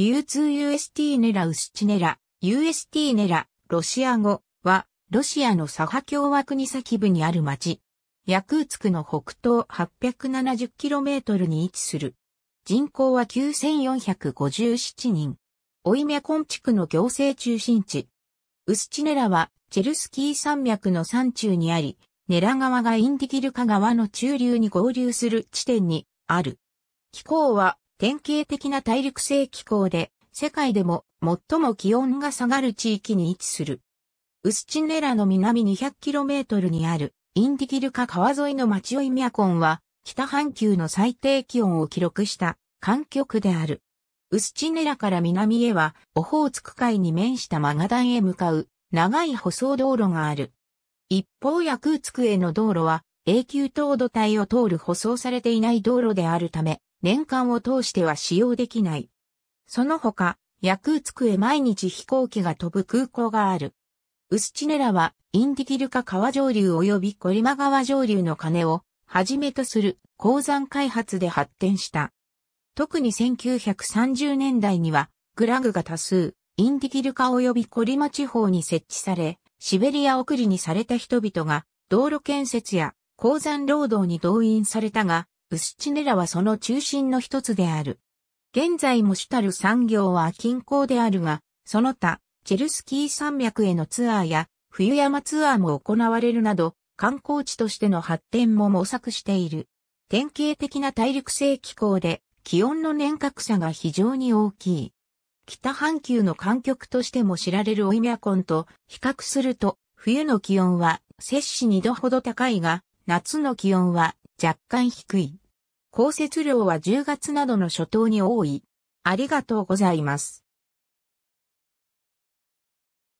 流ー、UST ネラウスチネラ、UST ネラ、ロシア語は、ロシアのサハ共和国先部にある町。ヤクーツクの北東 870km に位置する。人口は9457人。オイメコン地区の行政中心地。ウスチネラは、チェルスキー山脈の山中にあり、ネラ川がインディギルカ川の中流に合流する地点にある。気候は典型的な大陸性気候で、世界でも最も気温が下がる地域に位置する。ウスチネラの南 200km にあるインディギルカ川沿いのマチオイミャコンは北半球の最低気温を記録した環境区である。ウスチネラから南へはオホーツク海に面したマガダンへ向かう長い舗装道路がある。一方ヤクーツクへの道路は永久凍土帯を通る舗装されていない道路であるため年間を通しては使用できない。その他、ヤクーツクへ毎日飛行機が飛ぶ空港がある。ウスチネラは、インディギルカ川上流及びコリマ川上流の鐘を、はじめとする鉱山開発で発展した。特に1930年代には、グラグが多数、インディギルカ及びコリマ地方に設置され、シベリア送りにされた人々が、道路建設や鉱山労働に動員されたが、ウスチネラはその中心の一つである。現在も主たる産業は近郊であるが、その他、チェルスキー山脈へのツアーや、冬山ツアーも行われるなど、観光地としての発展も模索している。典型的な大陸性気候で、気温の年較差が非常に大きい。北半球の観極としても知られるオイミャコンと比較すると、冬の気温は摂氏2度ほど高いが、夏の気温は若干低い。降雪量は10月などの初頭に多い。ありがとうございます。